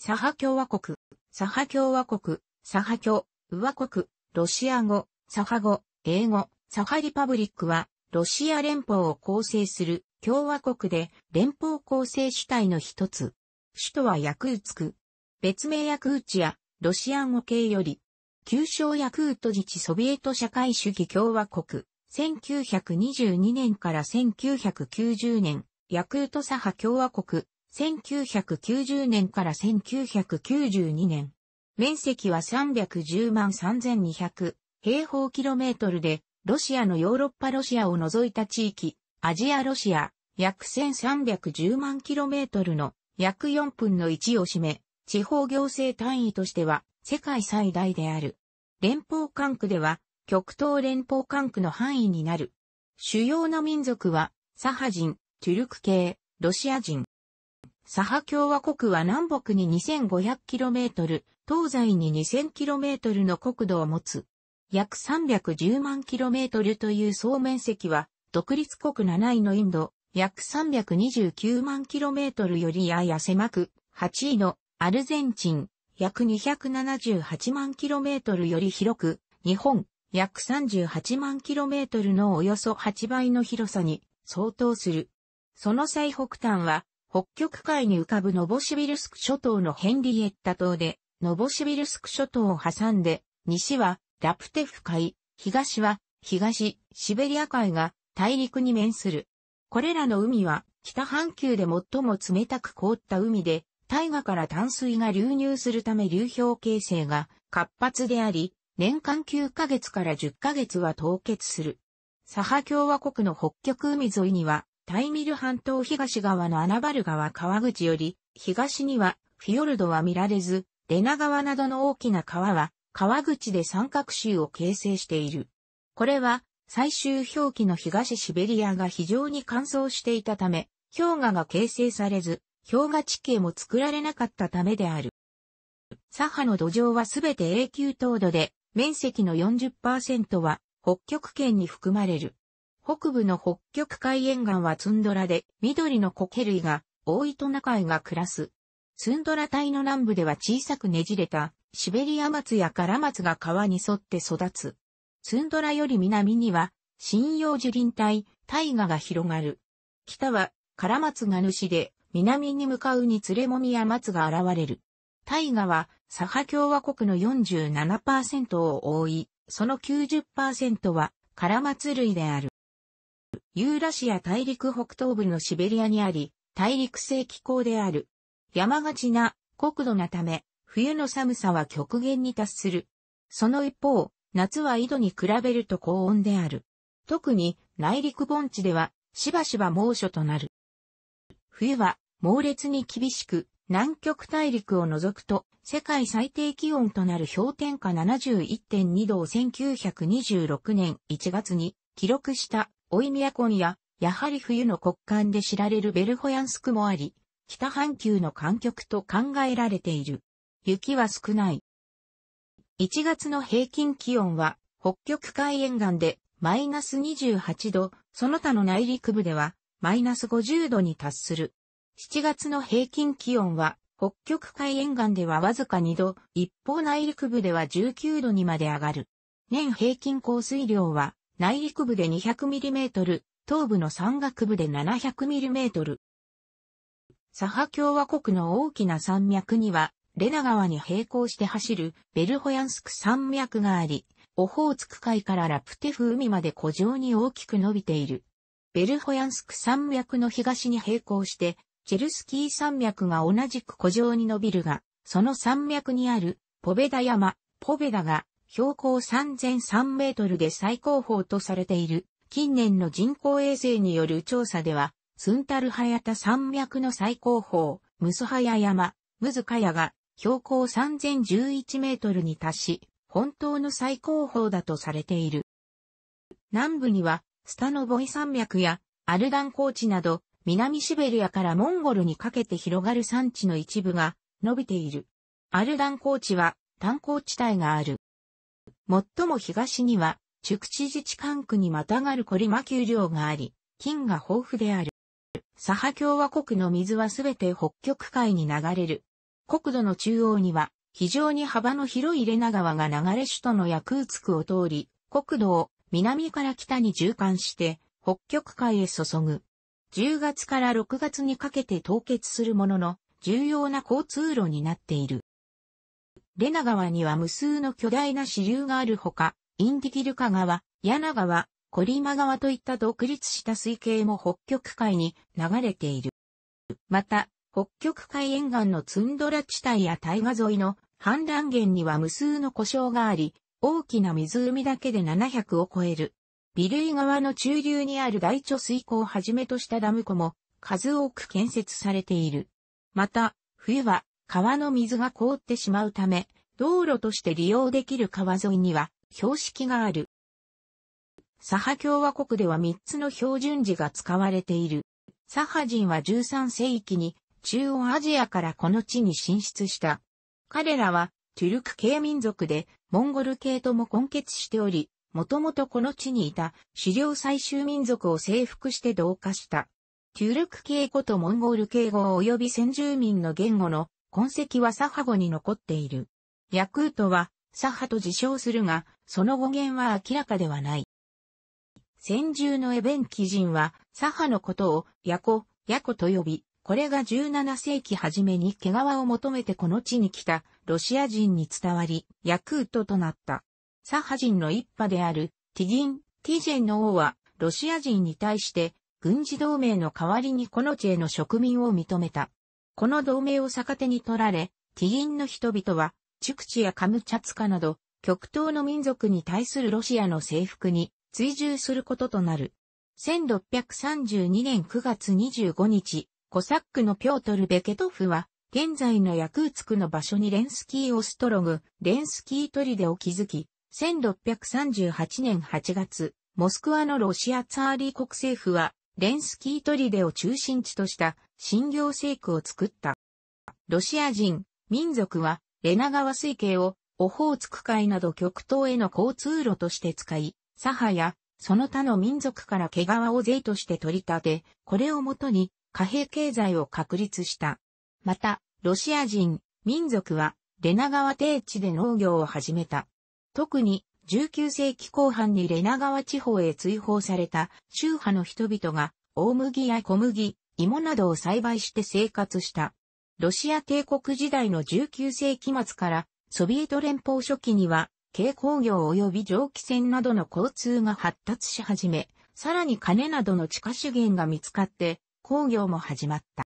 サハ共和国、サハ共和国、サハ共、和国、ロシア語、サハ語、英語、サハリパブリックは、ロシア連邦を構成する共和国で連邦構成主体の一つ。首都はヤクーツク。別名ヤクーチやロシア語系より、旧称ヤクート自治ソビエト社会主義共和国、1922年から1990年、ヤクートサハ共和国、1990年から1992年。面積は310万3200平方キロメートルで、ロシアのヨーロッパロシアを除いた地域、アジアロシア、約1310万キロメートルの約4分の1を占め、地方行政単位としては世界最大である。連邦管区では極東連邦管区の範囲になる。主要な民族は、サハ人、トゥルク系、ロシア人。サハ共和国は南北に 2500km、東西に 2000km の国土を持つ。約310万 km という総面積は、独立国7位のインド、約329万 km よりやや狭く、8位のアルゼンチン、約278万 km より広く、日本、約38万 km のおよそ8倍の広さに相当する。その最北端は北極海に浮かぶノボシビルスク諸島のヘンリエッタ島で、ノボシビルスク諸島を挟んで、西はラプテフ海、東は東シベリア海が大陸に面する。これらの海は北半球で最も冷たく凍った海で、大河から淡水が流入するため流氷形成が活発であり、年間9ヶ月から10ヶ月は凍結する。サハ共和国の北極海沿いにはタイミル半島東側のアナバル川川口より、東にはフィヨルドは見られず、レナ川などの大きな川は、川口で三角州を形成している。これは、最終氷期の東シベリアが非常に乾燥していたため、氷河が形成されず、氷河地形も作られなかったためである。左派の土壌はすべて永久凍土で、面積の40%は北極圏に含まれる。北部の北極海沿岸はツンドラで、緑の苔類が多いトナカイが暮らす。ツンドラ帯の南部では小さくねじれたシベリア松やカラ松が川に沿って育つ。ツンドラより南には針葉樹林帯、大河が広がる。北はカラ松が主で南に向かうにつれもみや松が現れる。大河はサハ共和国の47%を覆い、その90%はカラ松類である。ユーラシア大陸北東部のシベリアにあり、大陸性気候である。山がちな、国土なため、冬の寒さは極限に達する。その一方、夏は井戸に比べると高温である。特に内陸盆地ではしばしば猛暑となる。冬は猛烈に厳しく南極大陸を除くと世界最低気温となる氷点下71.2度を1926年1月に記録したオイミヤコンや、やはり冬の国間で知られるベルホヤンスクもあり、北半球の観極と考えられている。雪は少ない。1月の平均気温は、北極海沿岸でマイナス28度、その他の内陸部ではマイナス50度に達する。7月の平均気温は、北極海沿岸ではわずか2度、一方内陸部では19度にまで上がる。年平均降水量は内陸部で 200mm、東部の山岳部で 700mm。サハ共和国の大きな山脈には、レナ川に並行して走るベルホヤンスク山脈があり、オホーツク海からラプテフ海まで古城に大きく伸びている。ベルホヤンスク山脈の東に並行して、チェルスキー山脈が同じく古城に伸びるが、その山脈にあるポベダ山、ポベダが標高3003メートルで最高峰とされている、近年の人工衛星による調査では、スンタルハヤタ山脈の最高峰、ムスハヤ山、ムズカヤが、標高3011メートルに達し、本当の最高峰だとされている。南部には、スタノボイ山脈や、アルダン高地など、南シベリアからモンゴルにかけて広がる山地の一部が伸びている。アルダン高地は炭鉱地帯がある。最も東には、畜地自治管区にまたがるコリマ丘陵があり、金が豊富である。サハ共和国の水はすべて北極海に流れる。国土の中央には、非常に幅の広いレナ川が流れ首都のヤクーツクを通り、国土を南から北に循環して、北極海へ注ぐ。10月から6月にかけて凍結するものの、重要な交通路になっている。レナ川には無数の巨大な支流があるほか、インディギルカ川、ヤナ川、コリマ川といった独立した水系も北極海に流れている。また、北極海沿岸のツンドラ地帯や大河沿いの氾濫源には無数の故障があり、大きな湖だけで700を超える。ビルイ川の中流にある大貯水溝をはじめとしたダム湖も数多く建設されている。また、冬は川の水が凍ってしまうため、道路として利用できる川沿いには標識がある。サハ共和国では3つの標準字が使われている。サハ人は13世紀に中央アジアからこの地に進出した。彼らはトゥルク系民族でモンゴル系とも混血しており、もともとこの地にいた狩猟採集民族を征服して同化した。トゥルク系語とモンゴル系語及び先住民の言語の痕跡はサハ語に残っている。ヤクートは、サハと自称するが、その語源は明らかではない。先住のエベンキ人は、サハのことを、ヤコ、ヤコと呼び、これが17世紀初めに毛皮を求めてこの地に来たロシア人に伝わり、ヤクートとなった。サハ人の一派であるティギン、ティジェンの王はロシア人に対して軍事同盟の代わりにこの地への植民を認めた。この同盟を逆手に取られ、ティギンの人々は、チュクチやカムチャツカなど、極東の民族に対するロシアの征服に追従することとなる。1632年9月25日、コサックのピョートル・ベケトフは、現在のヤクーツクの場所にレンスキー・オストログ、レンスキー・トリデを築き、1638年8月、モスクワのロシアツァーリー国政府はレンスキー砦を中心地とした新行政区を作った。ロシア人、民族は、レナ川水系を、オホーツク海など極東への交通路として使い、左派や、その他の民族から毛皮を税として取り立て、これをもとに貨幣経済を確立した。また、ロシア人、民族は、レナ川低地で農業を始めた。特に、19世紀後半にレナ川地方へ追放された宗派の人々が大麦や小麦、芋などを栽培して生活した。ロシア帝国時代の19世紀末からソビエト連邦初期には軽工業及び蒸気船などの交通が発達し始め、さらに金などの地下資源が見つかって工業も始まった。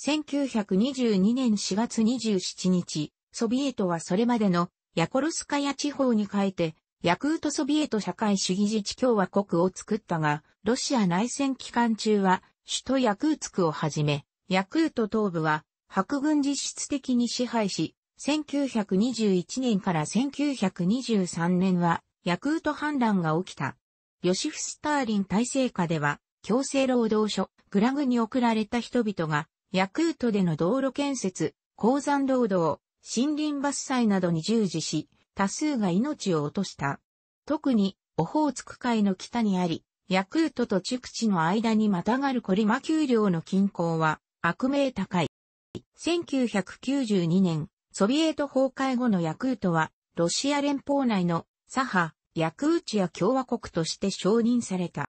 1922年4月27日、ソビエトはそれまでのヤコルスカヤ地方に変えてヤクートソビエト社会主義自治共和国を作ったが、ロシア内戦期間中は、首都ヤクーツクをはじめ、ヤクート東部は、白軍実質的に支配し、1921年から1923年は、ヤクート反乱が起きた。ヨシフ・スターリン体制下では、強制労働所、グラグに送られた人々が、ヤクートでの道路建設、鉱山労働、森林伐採などに従事し、多数が命を落とした。特に、オホーツク海の北にあり、ヤクートとクチの間にまたがるコリマ丘陵の近郊は、悪名高い。1992年、ソビエト崩壊後のヤクートは、ロシア連邦内のサハ、ヤクーチア共和国として承認された。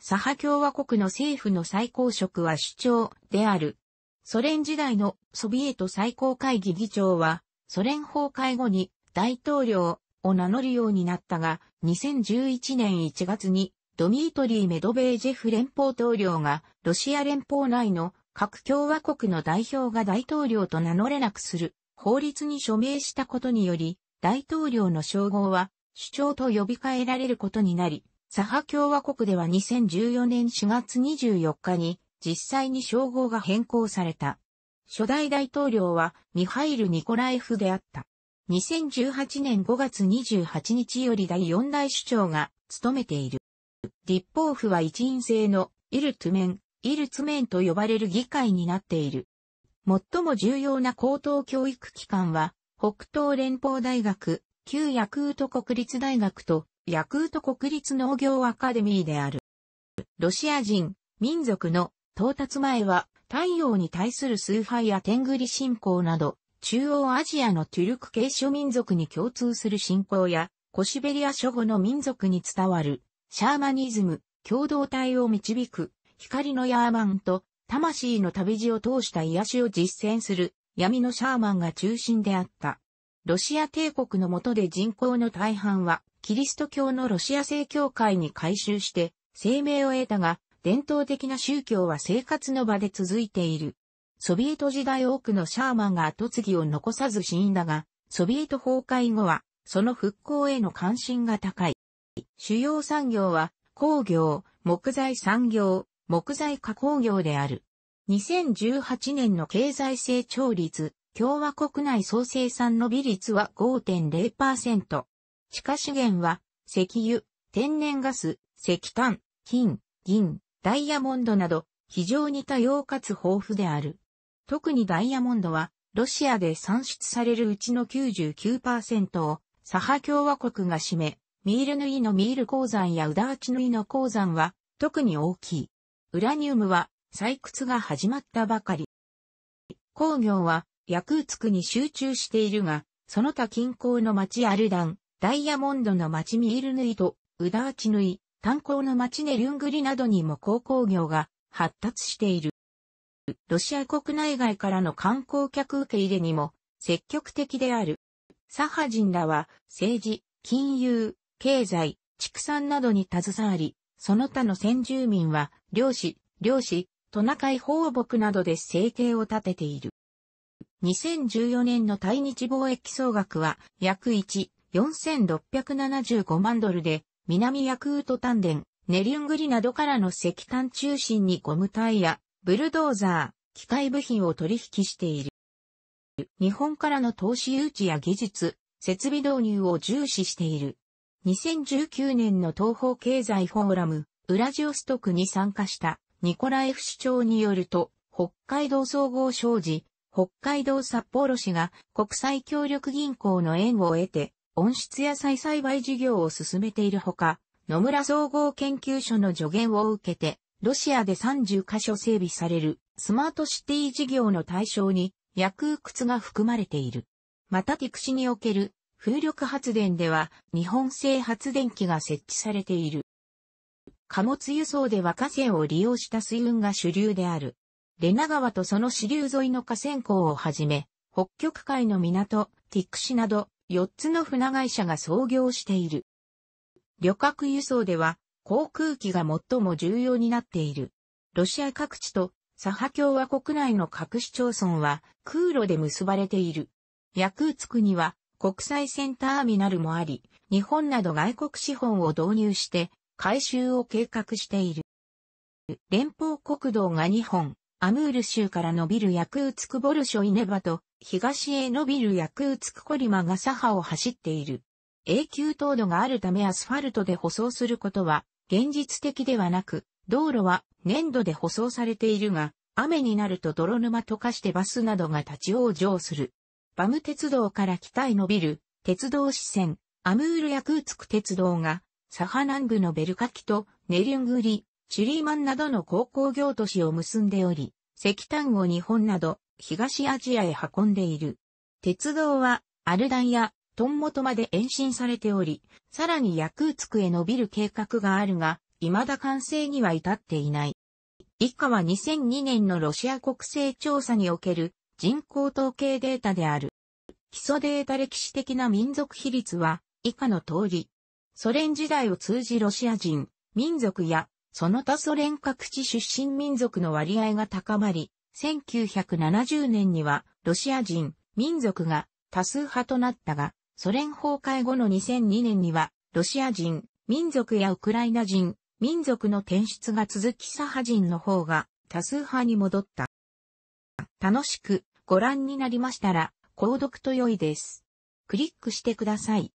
サハ共和国の政府の最高職は首長である。ソ連時代のソビエト最高会議議長は、ソ連崩壊後に大統領を名乗るようになったが、2011年1月にドミートリー・メドベージェフ連邦統領がロシア連邦内の各共和国の代表が大統領と名乗れなくする法律に署名したことにより、大統領の称号は首長と呼び換えられることになり、左派共和国では2014年4月24日に実際に称号が変更された。初代大統領はミハイル・ニコライフであった。2018年5月28日より第4代首長が務めている。立法府は一員制のイルトゥメン、イルツメンと呼ばれる議会になっている。最も重要な高等教育機関は、北東連邦大学、旧ヤクート国立大学と、ヤクート国立農業アカデミーである。ロシア人、民族の到達前は、太陽に対する崇拝や天狗り信仰など、中央アジアのトゥルク系諸民族に共通する信仰や、コシベリア諸語の民族に伝わる、シャーマニズム、共同体を導く、光のヤーマンと、魂の旅路を通した癒しを実践する、闇のシャーマンが中心であった。ロシア帝国の下で人口の大半は、キリスト教のロシア正教会に改修して、生命を得たが、伝統的な宗教は生活の場で続いている。ソビエト時代多くのシャーマンが後継ぎを残さず死因だが、ソビエト崩壊後は、その復興への関心が高い。主要産業は、工業、木材産業、木材加工業である。2018年の経済成長率、共和国内総生産伸び率は5.0%。地下資源は、石油、天然ガス、石炭、金、銀、ダイヤモンドなど、非常に多様かつ豊富である。特にダイヤモンドは、ロシアで産出されるうちの99%を、サハ共和国が占め、ミールヌイのミール鉱山やウダーチヌイの鉱山は、特に大きい。ウラニウムは、採掘が始まったばかり。工業は、ヤクーツクに集中しているが、その他近郊の町アルダン、ダイヤモンドの町ミールヌイと、ウダーチヌイ、炭鉱の町ネリュングリなどにも鉱工業が発達している。ロシア国内外からの観光客受け入れにも積極的である。サハ人らは政治、金融、経済、畜産などに携わり、その他の先住民は漁師、漁師、トナカイ放牧などで生計を立てている。2014年の対日貿易総額は約1、4675万ドルで、南ヤクウト丹田、ネリュングリなどからの石炭中心にゴムタイヤ、ブルドーザー、機械部品を取引している。日本からの投資誘致や技術、設備導入を重視している。2019年の東方経済フォーラム、ウラジオストクに参加したニコラエフ市長によると、北海道総合商事、北海道札幌市が国際協力銀行の縁を得て、温室野菜栽培事業を進めているほか、野村総合研究所の助言を受けて、ロシアで30カ所整備されるスマートシティ事業の対象にヤクークツが含まれている。またティクシにおける風力発電では日本製発電機が設置されている。貨物輸送では河川を利用した水運が主流である。レナ川とその支流沿いの河川港をはじめ、北極海の港、ティクシなど4つの船会社が創業している。旅客輸送では航空機が最も重要になっている。ロシア各地とサハ共和国内の各市町村は空路で結ばれている。ヤクーツクには国際線ターミナルもあり、日本など外国資本を導入して改修を計画している。連邦国道が2本、アムール州から伸びるヤクーツクボルショイネバと東へ伸びるヤクーツクコリマがサハを走っている。永久凍土があるためアスファルトで舗装することは現実的ではなく、道路は粘土で舗装されているが、雨になると泥沼溶かしてバスなどが立ち往生する。バム鉄道から北へ伸びる鉄道支線、アムールやクーツク鉄道が、サハ南部のベルカキとネリュングリ、シュリーマンなどの高工業都市を結んでおり、石炭を日本など東アジアへ運んでいる。鉄道はアルダンやトン元まで延伸されており、さらにヤクーツクへ伸びる計画があるが、未だ完成には至っていない。以下は2002年のロシア国勢調査における人口統計データである。基礎データ歴史的な民族比率は以下の通り。ソ連時代を通じロシア人、民族やその他ソ連各地出身民族の割合が高まり、1970年にはロシア人、民族が多数派となったが、ソ連崩壊後の2002年には、ロシア人、民族やウクライナ人、民族の転出が続き左派人の方が多数派に戻った。楽しくご覧になりましたら、購読と良いです。クリックしてください。